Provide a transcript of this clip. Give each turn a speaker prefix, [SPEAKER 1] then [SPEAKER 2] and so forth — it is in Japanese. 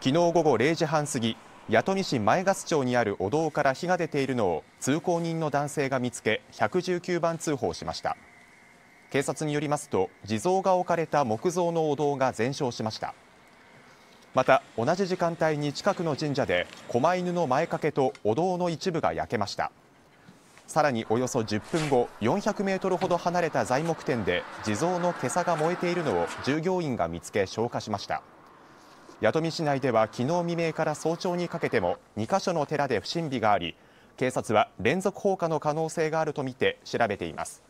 [SPEAKER 1] 昨日午後0時半過ぎ弥富市前ガス町にあるお堂から火が出ているのを通行人の男性が見つけ119番通報しました警察によりますと地蔵が置かれた木造のお堂が全焼しましたまた同じ時間帯に近くの神社で狛犬の前掛けとお堂の一部が焼けましたさらにおよそ10分後400メートルほど離れた材木店で地蔵の袈裟が燃えているのを従業員が見つけ消火しました弥富市内では昨日未明から早朝にかけても2か所の寺で不審火があり警察は連続放火の可能性があるとみて調べています。